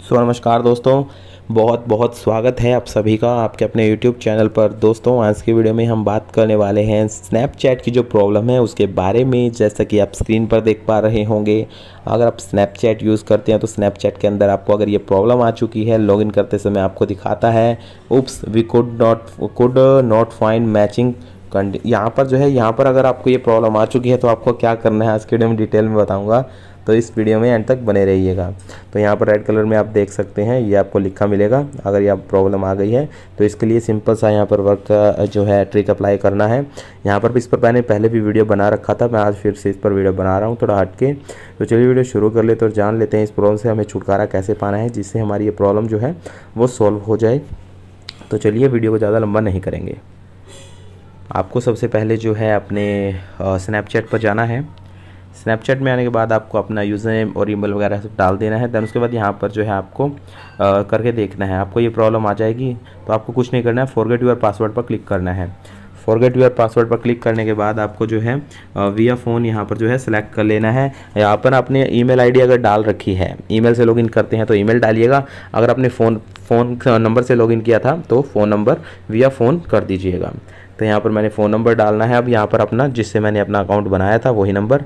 सो so, नमस्कार दोस्तों बहुत बहुत स्वागत है आप सभी का आपके अपने YouTube चैनल पर दोस्तों आज की वीडियो में हम बात करने वाले हैं स्नैपचैट की जो प्रॉब्लम है उसके बारे में जैसा कि आप स्क्रीन पर देख पा रहे होंगे अगर आप स्नैपचैट यूज़ करते हैं तो स्नैपचैट के अंदर आपको अगर ये प्रॉब्लम आ चुकी है लॉगिन करते समय आपको दिखाता है oops we could not could not find matching condition यहाँ पर जो है यहाँ पर अगर आपको ये प्रॉब्लम आ चुकी है तो आपको क्या करना है आज के वीडियो में डिटेल में बताऊँगा तो इस वीडियो में एंड तक बने रहिएगा तो यहाँ पर रेड कलर में आप देख सकते हैं ये आपको लिखा मिलेगा अगर ये प्रॉब्लम आ गई है तो इसके लिए सिंपल सा यहाँ पर वर्क का जो है ट्रिक अप्लाई करना है यहाँ पर भी इस पर मैंने पहले भी वीडियो बना रखा था मैं आज फिर से इस पर वीडियो बना रहा हूँ थोड़ा हट के तो चलिए वीडियो शुरू कर लेते और जान लेते हैं इस प्रॉब्लम से हमें छुटकारा कैसे पाना है जिससे हमारी ये प्रॉब्लम जो है वो सॉल्व हो जाए तो चलिए वीडियो को ज़्यादा लंबा नहीं करेंगे आपको सबसे पहले जो है अपने स्नैपचैट पर जाना है स्नैपचैट में आने के बाद आपको अपना यूज़र नेम और ईमेल वगैरह सब डाल देना है दैन उसके बाद यहाँ पर जो है आपको आ, करके देखना है आपको ये प्रॉब्लम आ जाएगी तो आपको कुछ नहीं करना है फॉरगेट यूर पासवर्ड पर क्लिक करना है फॉरगेट यूर पासवर्ड पर क्लिक करने के बाद आपको जो है वीआ फ़ोन यहाँ पर जो है सेलेक्ट कर लेना है यहाँ पर आपने ई मेल अगर डाल रखी है ई से लॉग करते हैं तो ई डालिएगा अगर आपने फ़ोन फ़ोन नंबर से लॉग किया था तो फ़ोन नंबर विया फ़ोन कर दीजिएगा तो यहाँ पर मैंने फ़ोन नंबर डालना है अब यहाँ पर अपना जिससे मैंने अपना अकाउंट बनाया था वही नंबर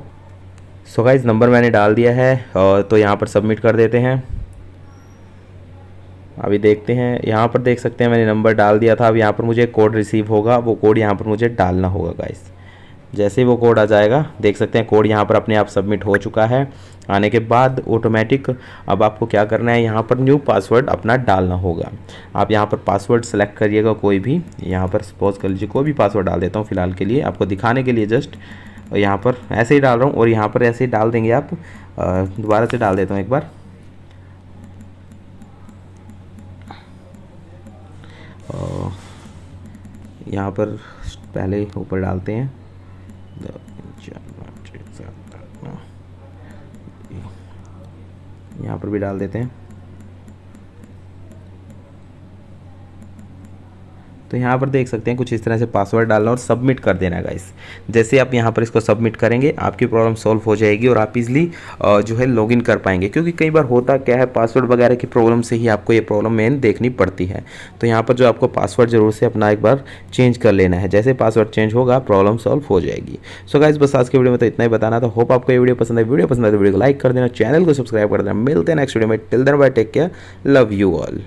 सो गाइज नंबर मैंने डाल दिया है और तो यहाँ पर सबमिट कर देते हैं अभी देखते हैं यहाँ पर देख सकते हैं मैंने नंबर डाल दिया था अब यहाँ पर मुझे कोड रिसीव होगा वो कोड यहाँ पर मुझे डालना होगा गाइस जैसे ही वो कोड आ जाएगा देख सकते हैं कोड यहाँ पर अपने आप सबमिट हो चुका है आने के बाद ऑटोमेटिक अब आपको क्या करना है यहाँ पर न्यू पासवर्ड अपना डालना होगा आप यहाँ पर पासवर्ड सेलेक्ट करिएगा कोई भी यहाँ पर सपोज कर लीजिए कोई भी पासवर्ड डाल देता हूँ फिलहाल के लिए आपको दिखाने के लिए जस्ट और यहाँ पर ऐसे ही डाल रहा हूँ और यहाँ पर ऐसे ही डाल देंगे आप दोबारा से डाल देता हूँ एक बार यहाँ पर पहले ऊपर डालते हैं यहाँ पर भी डाल देते हैं तो यहाँ पर देख सकते हैं कुछ इस तरह से पासवर्ड डालना और सबमिट कर देना गाइस जैसे आप यहाँ पर इसको सबमिट करेंगे आपकी प्रॉब्लम सॉल्व हो जाएगी और आप इजली जो है लॉगिन कर पाएंगे क्योंकि कई बार होता क्या है पासवर्ड वगैरह की प्रॉब्लम से ही आपको ये प्रॉब्लम मेन देखनी पड़ती है तो यहाँ पर जो आपको पासवर्ड ज़रूर से अपना एक बार चेंज कर लेना है जैसे पासवर्ड चेंज होगा प्रॉब्लम सॉल्व हो जाएगी सो गाइज बस आज के वीडियो में तो इतना ही बताना था होप आपको ये वीडियो पसंद है वीडियो पसंद है तो वीडियो को लाइक कर देना चैनल को सब्सक्राइब कर देना मिलते हैं नेक्स्ट वीडियो में till then bye take care love you all